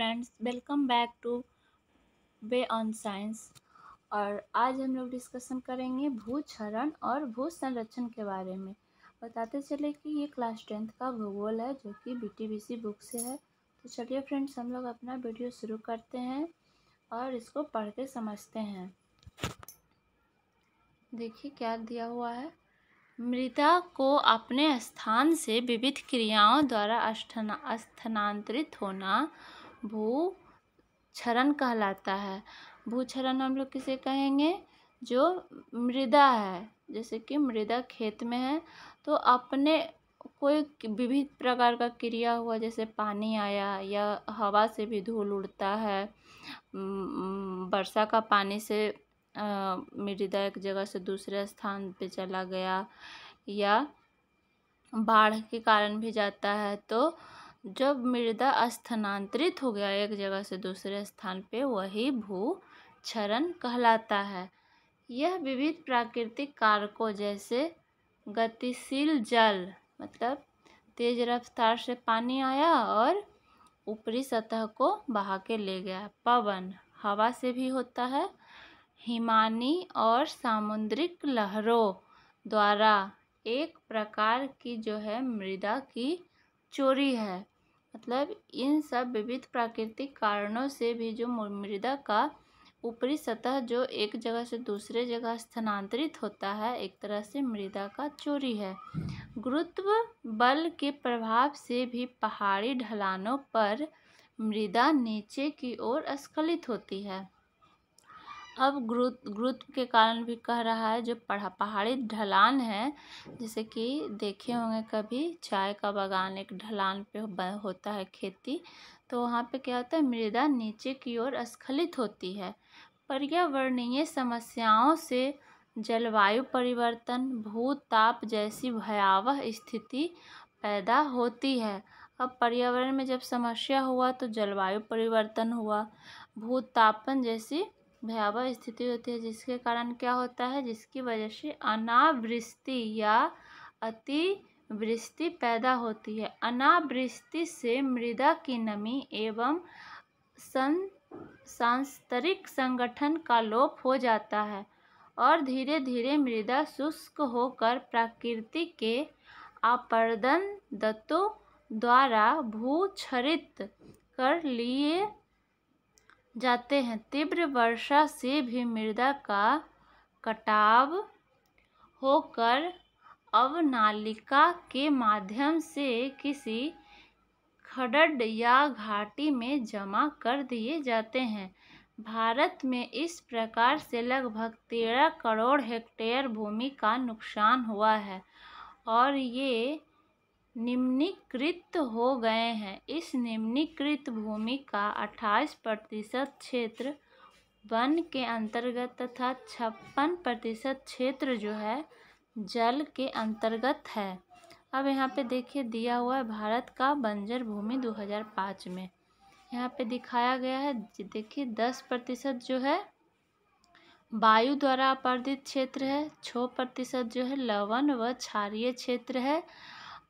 friends welcome back to bay on science और आज हम लोग डिस्कशन करेंगे भू क्षरण और भू संरक्षण के बारे में बताते चले कि ये क्लास टेंथ का भूगोल है जो कि बीटीबीसी बुक से है तो चलिए फ्रेंड्स हम लोग अपना वीडियो शुरू करते हैं और इसको पढ़ के समझते हैं देखिए क्या दिया हुआ है मृदा को अपने स्थान से विविध क्रियाओं द्वारा स्थानांतरित होना भू छरण कहलाता है भू हम लोग किसे कहेंगे जो मृदा है जैसे कि मृदा खेत में है तो अपने कोई विभिन्न प्रकार का क्रिया हुआ जैसे पानी आया या हवा से भी धूल उड़ता है वर्षा का पानी से मृदा एक जगह से दूसरे स्थान पे चला गया या बाढ़ के कारण भी जाता है तो जब मृदा स्थानांतरित हो गया एक जगह से दूसरे स्थान पे वही भू क्षरण कहलाता है यह विविध प्राकृतिक कारकों जैसे गतिशील जल मतलब तेज रफ्तार से पानी आया और ऊपरी सतह को बहा के ले गया पवन हवा से भी होता है हिमानी और सामुद्रिक लहरों द्वारा एक प्रकार की जो है मृदा की चोरी है मतलब इन सब विविध प्राकृतिक कारणों से भी जो मृदा का ऊपरी सतह जो एक जगह से दूसरे जगह स्थानांतरित होता है एक तरह से मृदा का चोरी है गुरुत्व बल के प्रभाव से भी पहाड़ी ढलानों पर मृदा नीचे की ओर स्खलित होती है अब ग्रुत ग्रुत के कारण भी कह रहा है जो पढ़ा पहाड़ी ढलान है जैसे कि देखे होंगे कभी चाय का बागान एक ढलान पे होता है खेती तो वहाँ पे क्या होता है मृदा नीचे की ओर स्खलित होती है पर्यावरणीय समस्याओं से जलवायु परिवर्तन भूताप जैसी भयावह स्थिति पैदा होती है अब पर्यावरण में जब समस्या हुआ तो जलवायु परिवर्तन हुआ भूतापन जैसी भयावह स्थिति होती है जिसके कारण क्या होता है जिसकी वजह से अनावृष्टि या अतिवृष्टि पैदा होती है अनावृष्टि से मृदा की नमी एवं सं सांस्तरिक संगठन का लोप हो जाता है और धीरे धीरे मृदा शुष्क होकर प्रकृति के आपर्दन दत्तों द्वारा भूक्षरित कर लिए जाते हैं तीव्र वर्षा से भी मृदा का कटाव होकर अवनालिका के माध्यम से किसी खडड या घाटी में जमा कर दिए जाते हैं भारत में इस प्रकार से लगभग तेरह करोड़ हेक्टेयर भूमि का नुकसान हुआ है और ये निम्नीकृत हो गए हैं इस निम्नीकृत भूमि का अट्ठाईस प्रतिशत क्षेत्र वन के अंतर्गत तथा छप्पन प्रतिशत क्षेत्र जो है जल के अंतर्गत है अब यहाँ पे देखिए दिया हुआ है भारत का बंजर भूमि 2005 में यहाँ पे दिखाया गया है देखिए दस प्रतिशत जो है वायु द्वारा अपर्दित क्षेत्र है छः प्रतिशत जो है लवण व क्षारीय क्षेत्र है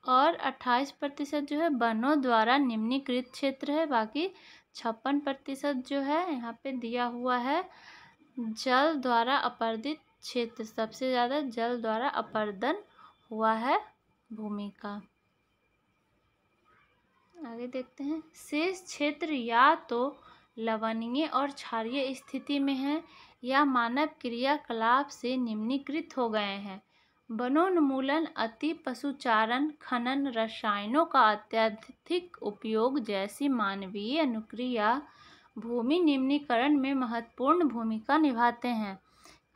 और अट्ठाईस प्रतिशत जो है वनों द्वारा निम्नीकृत क्षेत्र है बाकी छप्पन प्रतिशत जो है यहाँ पे दिया हुआ है जल द्वारा अपर्दित क्षेत्र सबसे ज़्यादा जल द्वारा अपर्दन हुआ है भूमि का आगे देखते हैं शेष क्षेत्र या तो लवणीय और क्षारीय स्थिति में है या मानव क्रियाकलाप से निम्नीकृत हो गए हैं वनोन्मूलन अति पशुचारण खनन रसायनों का अत्यधिक उपयोग जैसी मानवीय अनुक्रिया भूमि निम्नीकरण में महत्वपूर्ण भूमिका निभाते हैं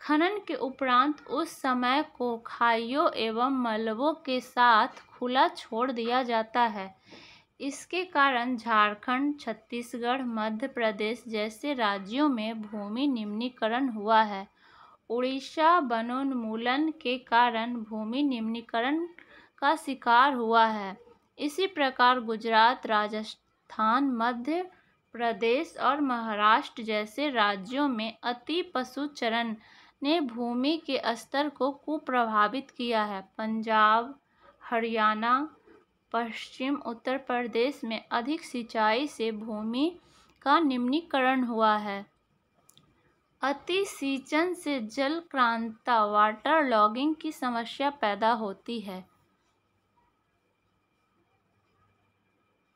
खनन के उपरांत उस समय को खाइयों एवं मलबों के साथ खुला छोड़ दिया जाता है इसके कारण झारखंड, छत्तीसगढ़ मध्य प्रदेश जैसे राज्यों में भूमि निम्नीकरण हुआ है उड़ीसा वनोन्मूलन के कारण भूमि निम्नीकरण का शिकार हुआ है इसी प्रकार गुजरात राजस्थान मध्य प्रदेश और महाराष्ट्र जैसे राज्यों में अति पशु चरण ने भूमि के स्तर को कुप्रभावित किया है पंजाब हरियाणा पश्चिम उत्तर प्रदेश में अधिक सिंचाई से भूमि का निम्नीकरण हुआ है अति सिंचन से वाटर लॉगिंग की समस्या पैदा होती है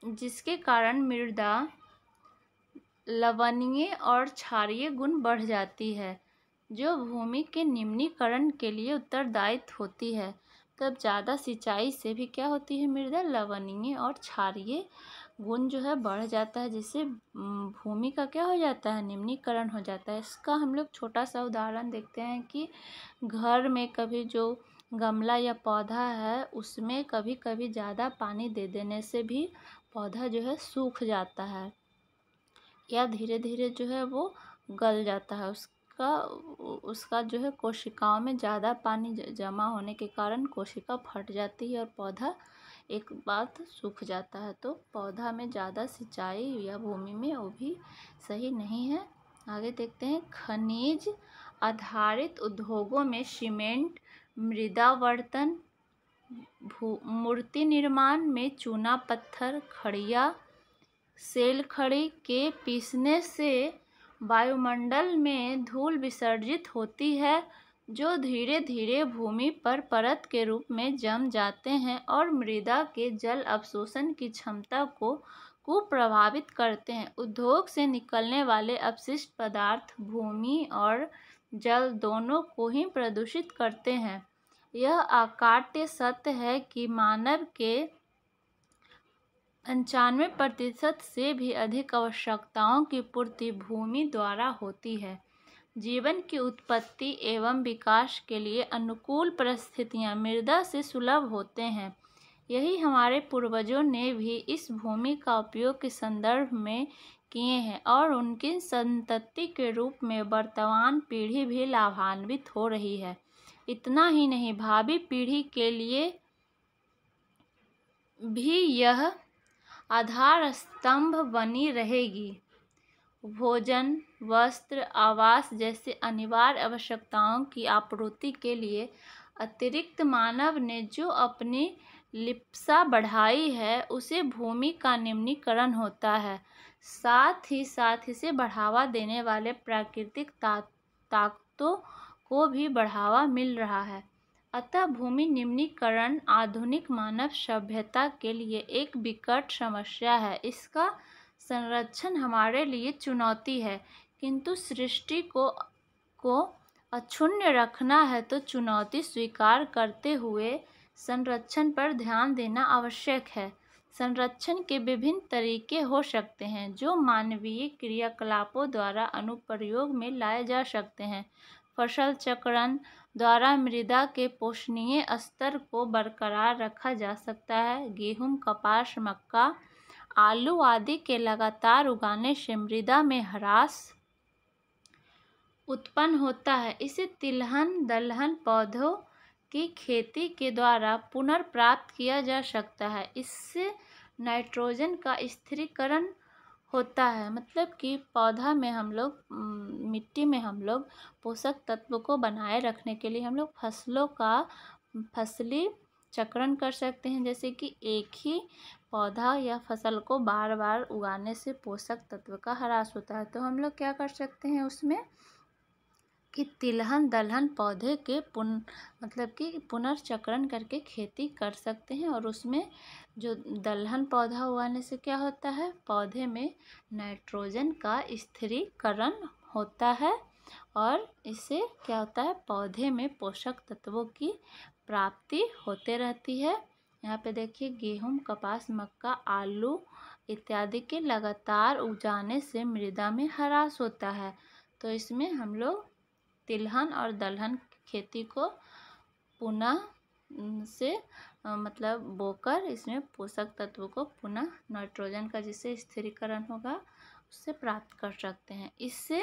जिसके कारण मृदा लवणीय और क्षारीय गुण बढ़ जाती है जो भूमि के निम्नीकरण के लिए उत्तरदायित्व होती है तब ज़्यादा सिंचाई से भी क्या होती है मृदा लवणीय और क्षारीय गुण जो है बढ़ जाता है जिससे भूमि का क्या हो जाता है निम्नीकरण हो जाता है इसका हम लोग छोटा सा उदाहरण देखते हैं कि घर में कभी जो गमला या पौधा है उसमें कभी कभी ज़्यादा पानी दे देने से भी पौधा जो है सूख जाता है या धीरे धीरे जो है वो गल जाता है उसका उसका जो है कोशिकाओं में ज़्यादा पानी जमा होने के कारण कोशिका फट जाती है और पौधा एक बात सूख जाता है तो पौधा में ज़्यादा सिंचाई या भूमि में वो भी सही नहीं है आगे देखते हैं खनिज आधारित उद्योगों में सीमेंट मृदावर्तन मूर्ति निर्माण में चूना पत्थर खड़िया सेल खड़ी के पीसने से वायुमंडल में धूल विसर्जित होती है जो धीरे धीरे भूमि पर परत के रूप में जम जाते हैं और मृदा के जल अवशोषण की क्षमता को कुप्रभावित करते हैं उद्योग से निकलने वाले अपशिष्ट पदार्थ भूमि और जल दोनों को ही प्रदूषित करते हैं यह अकाट्य सत्य है कि मानव के पंचानवे प्रतिशत से भी अधिक आवश्यकताओं की पूर्ति भूमि द्वारा होती है जीवन की उत्पत्ति एवं विकास के लिए अनुकूल परिस्थितियाँ मृदा से सुलभ होते हैं यही हमारे पूर्वजों ने भी इस भूमि का उपयोग के संदर्भ में किए हैं और उनकी संतति के रूप में वर्तमान पीढ़ी भी लाभान्वित हो रही है इतना ही नहीं भावी पीढ़ी के लिए भी यह आधार स्तंभ बनी रहेगी भोजन वस्त्र आवास जैसे अनिवार्य आवश्यकताओं की आपूर्ति के लिए अतिरिक्त मानव ने जो अपनी लिप्सा बढ़ाई है उसे भूमि का निम्नीकरण होता है साथ ही साथ इसे बढ़ावा देने वाले प्राकृतिक ता, ताकतों को भी बढ़ावा मिल रहा है अतः भूमि निम्नीकरण आधुनिक मानव सभ्यता के लिए एक विकट समस्या है इसका संरक्षण हमारे लिए चुनौती है किंतु सृष्टि को को अक्षुण्य रखना है तो चुनौती स्वीकार करते हुए संरक्षण पर ध्यान देना आवश्यक है संरक्षण के विभिन्न तरीके हो सकते हैं जो मानवीय क्रियाकलापों द्वारा अनुप्रयोग में लाए जा सकते हैं फसल चक्रण द्वारा मृदा के पोषणीय स्तर को बरकरार रखा जा सकता है गेहूं, कपास मक्का आलू आदि के लगातार उगाने से मृदा में ह्रास उत्पन्न होता है इसे तिलहन दलहन पौधों की खेती के द्वारा पुनर्प्राप्त किया जा सकता है इससे नाइट्रोजन का स्थिरीकरण होता है मतलब कि पौधा में हम लोग मिट्टी में हम लोग पोषक तत्व को बनाए रखने के लिए हम लोग फसलों का फसली चक्रण कर सकते हैं जैसे कि एक ही पौधा या फसल को बार बार उगाने से पोषक तत्व का ह्रास होता है तो हम लोग क्या कर सकते हैं उसमें कि तिलहन दलहन पौधे के पुन मतलब कि पुनर्चक्रण करके खेती कर सकते हैं और उसमें जो दलहन पौधा उगाने से क्या होता है पौधे में नाइट्रोजन का स्थिरीकरण होता है और इससे क्या होता है पौधे में पोषक तत्वों की प्राप्ति होते रहती है यहाँ पे देखिए गेहूँ कपास मक्का आलू इत्यादि के लगातार उगाने से मृदा में ह्रास होता है तो इसमें हम लोग तिलहन और दलहन खेती को पुनः से मतलब बोकर इसमें पोषक तत्व को पुनः नाइट्रोजन का जिससे स्थिरीकरण होगा उससे प्राप्त कर सकते हैं इससे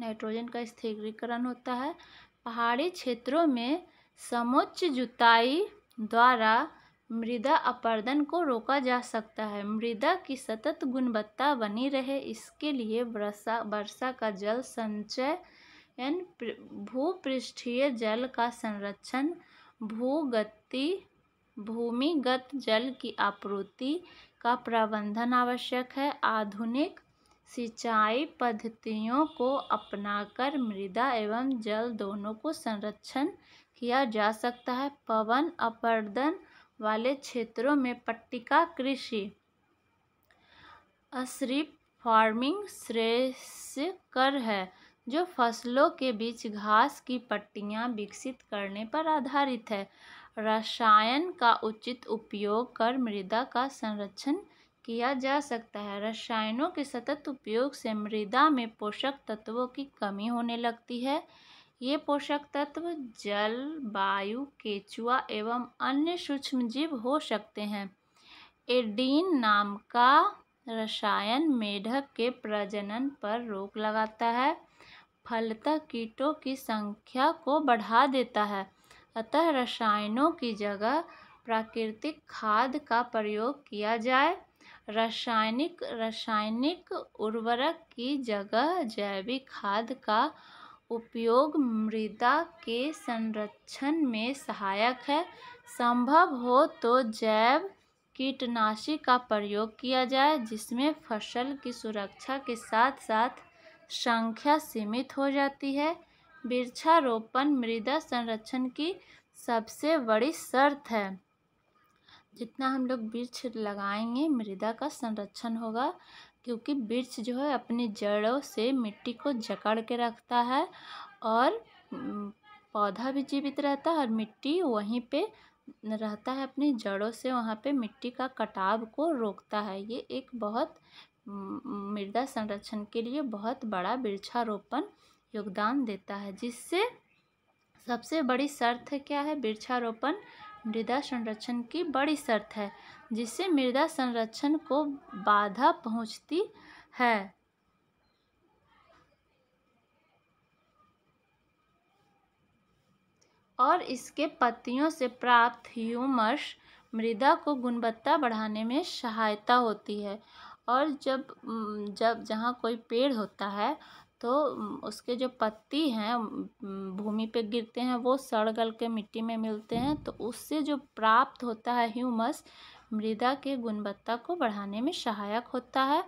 नाइट्रोजन का स्थिरीकरण होता है पहाड़ी क्षेत्रों में समोच्च जुताई द्वारा मृदा अपर्दन को रोका जा सकता है मृदा की सतत गुणवत्ता बनी रहे इसके लिए वर्षा वर्षा का जल संचय भूपृष्ठीय जल का संरक्षण भूगति भूमिगत जल की आपूर्ति का प्रबंधन आवश्यक है आधुनिक सिंचाई पद्धतियों को अपनाकर मृदा एवं जल दोनों को संरक्षण किया जा सकता है पवन अपर्दन वाले क्षेत्रों में पट्टिका कृषि अश्रिप फार्मिंग श्रेष्ठ कर है जो फसलों के बीच घास की पट्टियाँ विकसित करने पर आधारित है रसायन का उचित उपयोग कर मृदा का संरक्षण किया जा सकता है रसायनों के सतत उपयोग से मृदा में पोषक तत्वों की कमी होने लगती है ये पोषक तत्व जल वायु केचुआ एवं अन्य सूक्ष्म जीव हो सकते हैं एडीन नाम का रसायन मेढक के प्रजनन पर रोक लगाता है फलतः कीटों की संख्या को बढ़ा देता है अतः रसायनों की जगह प्राकृतिक खाद का प्रयोग किया जाए रासायनिक रासायनिक उर्वरक की जगह जैविक खाद का उपयोग मृदा के संरक्षण में सहायक है संभव हो तो जैव कीटनाशी का प्रयोग किया जाए जिसमें फसल की सुरक्षा के साथ साथ संख्या सीमित हो जाती है वृक्षारोपण मृदा संरक्षण की सबसे बड़ी शर्त है जितना हम लोग वृक्ष लगाएंगे मृदा का संरक्षण होगा क्योंकि वृक्ष जो है अपनी जड़ों से मिट्टी को जकड़ के रखता है और पौधा भी जीवित रहता है और मिट्टी वहीं पे रहता है अपनी जड़ों से वहाँ पे मिट्टी का कटाव को रोकता है ये एक बहुत मृदा संरक्षण के लिए बहुत बड़ा वृक्षारोपण योगदान देता है जिससे सबसे बड़ी शर्त क्या है वृक्षारोपण मृदा संरक्षण की बड़ी शर्त है जिससे मृदा संरक्षण को बाधा पहुंचती है और इसके पत्तियों से प्राप्त ह्यूमस मृदा को गुणवत्ता बढ़ाने में सहायता होती है और जब जब जहाँ कोई पेड़ होता है तो उसके जो पत्ती हैं भूमि पे गिरते हैं वो सड़ गल के मिट्टी में मिलते हैं तो उससे जो प्राप्त होता है ह्यूमस मृदा के गुणवत्ता को बढ़ाने में सहायक होता है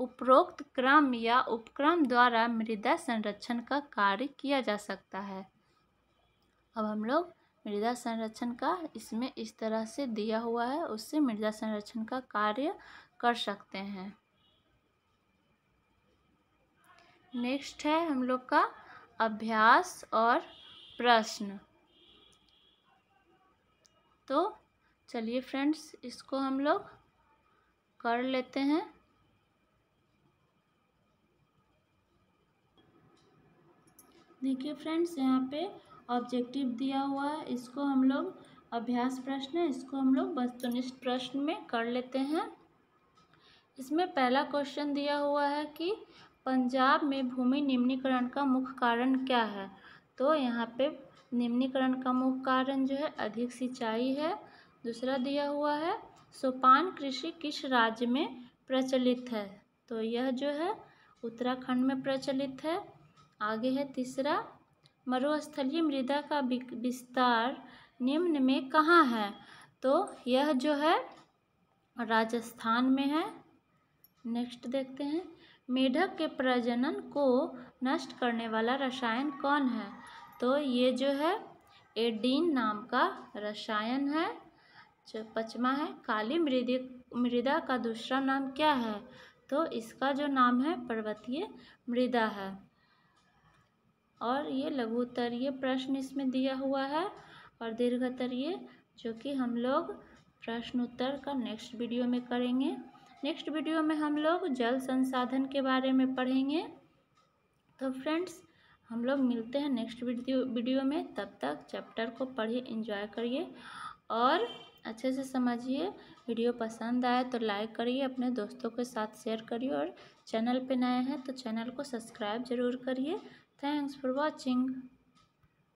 उपरोक्त क्रम या उपक्रम द्वारा मृदा संरक्षण का कार्य किया जा सकता है अब हम लोग मृदा संरक्षण का इसमें इस तरह से दिया हुआ है उससे मृदा संरक्षण का कार्य कर सकते हैं नेक्स्ट है हम लोग का अभ्यास और प्रश्न तो चलिए फ्रेंड्स इसको हम लोग कर लेते हैं देखिए फ्रेंड्स यहाँ पे ऑब्जेक्टिव दिया हुआ है इसको हम लोग अभ्यास प्रश्न है इसको हम लोग वस्तुनिष्ठ प्रश्न में कर लेते हैं इसमें पहला क्वेश्चन दिया हुआ है कि पंजाब में भूमि निम्नीकरण का मुख्य कारण क्या है तो यहाँ पे निम्नीकरण का मुख्य कारण जो है अधिक सिंचाई है दूसरा दिया हुआ है सोपान कृषि किस राज्य में प्रचलित है तो यह जो है उत्तराखंड में प्रचलित है आगे है तीसरा मरुस्थलीय मृदा का विस्तार निम्न में कहाँ है तो यह जो है राजस्थान में है नेक्स्ट देखते हैं मेढक के प्रजनन को नष्ट करने वाला रसायन कौन है तो ये जो है एडीन नाम का रसायन है जो पचमा है काली मृद मृदा का दूसरा नाम क्या है तो इसका जो नाम है पर्वतीय मृदा है और ये लघुतरीय प्रश्न इसमें दिया हुआ है और दीर्घतरीय जो कि हम लोग प्रश्न उत्तर का नेक्स्ट वीडियो में करेंगे नेक्स्ट वीडियो में हम लोग जल संसाधन के बारे में पढ़ेंगे तो फ्रेंड्स हम लोग मिलते हैं नेक्स्ट वीडियो वीडियो में तब तक चैप्टर को पढ़िए इंजॉय करिए और अच्छे से समझिए वीडियो पसंद आए तो लाइक करिए अपने दोस्तों के साथ शेयर करिए और चैनल पे नए हैं तो चैनल को सब्सक्राइब जरूर करिए थैंक्स फॉर वॉचिंग